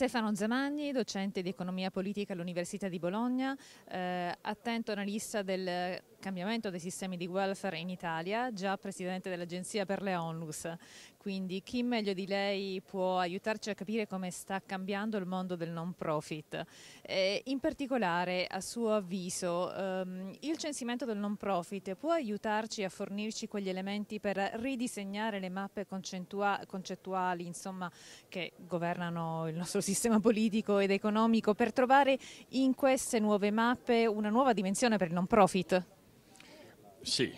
Stefano Zamagni, docente di economia politica all'Università di Bologna, eh, attento analista del cambiamento dei sistemi di welfare in Italia, già presidente dell'agenzia per le ONLUS. Quindi chi meglio di lei può aiutarci a capire come sta cambiando il mondo del non profit? E in particolare, a suo avviso, ehm, il censimento del non profit può aiutarci a fornirci quegli elementi per ridisegnare le mappe concettuali insomma, che governano il nostro sistema politico ed economico per trovare in queste nuove mappe una nuova dimensione per il non profit? Sì,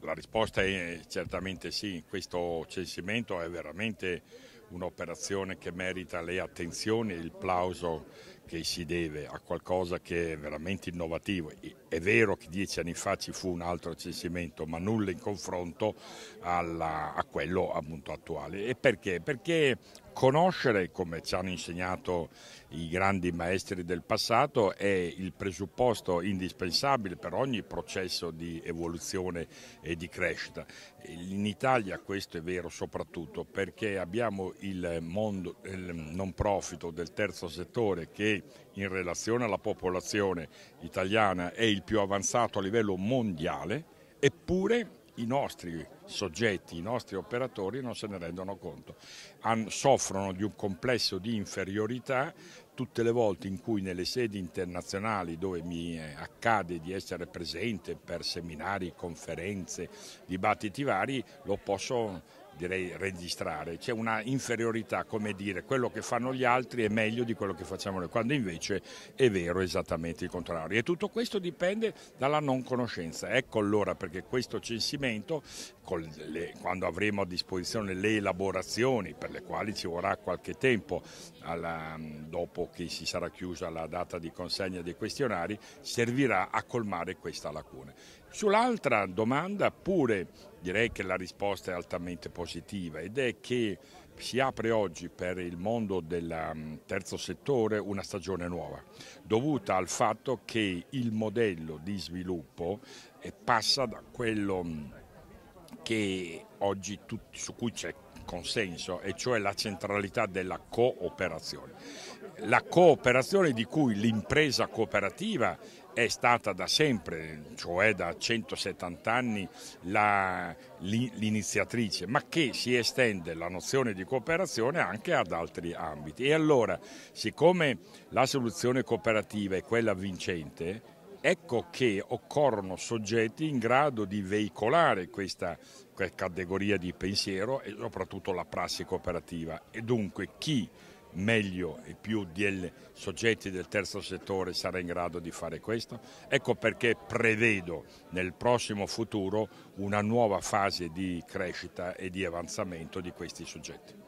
la risposta è certamente sì, questo censimento è veramente un'operazione che merita le attenzioni e il plauso che si deve a qualcosa che è veramente innovativo. È vero che dieci anni fa ci fu un altro censimento, ma nulla in confronto alla, a quello appunto attuale. E perché? Perché conoscere, come ci hanno insegnato i grandi maestri del passato, è il presupposto indispensabile per ogni processo di evoluzione e di crescita. In Italia questo è vero soprattutto perché abbiamo il mondo il non profit del terzo settore che in relazione alla popolazione italiana è il più avanzato a livello mondiale, eppure i nostri soggetti, i nostri operatori non se ne rendono conto. An soffrono di un complesso di inferiorità tutte le volte in cui nelle sedi internazionali dove mi eh, accade di essere presente per seminari, conferenze, dibattiti vari, lo posso direi registrare, c'è una inferiorità, come dire, quello che fanno gli altri è meglio di quello che facciamo noi, quando invece è vero esattamente il contrario. E tutto questo dipende dalla non conoscenza. Ecco allora perché questo censimento, le, quando avremo a disposizione le elaborazioni, per le quali ci vorrà qualche tempo, alla, dopo che si sarà chiusa la data di consegna dei questionari, servirà a colmare questa lacuna. Sull'altra domanda, pure Direi che la risposta è altamente positiva ed è che si apre oggi per il mondo del um, terzo settore una stagione nuova, dovuta al fatto che il modello di sviluppo eh, passa da quello um, che oggi tutti, su cui c'è consenso, e cioè la centralità della cooperazione. La cooperazione di cui l'impresa cooperativa è stata da sempre, cioè da 170 anni, l'iniziatrice, ma che si estende la nozione di cooperazione anche ad altri ambiti. E allora, siccome la soluzione cooperativa è quella vincente, ecco che occorrono soggetti in grado di veicolare questa categoria di pensiero e soprattutto la prassi cooperativa. E dunque chi meglio e più dei soggetti del terzo settore sarà in grado di fare questo. Ecco perché prevedo nel prossimo futuro una nuova fase di crescita e di avanzamento di questi soggetti.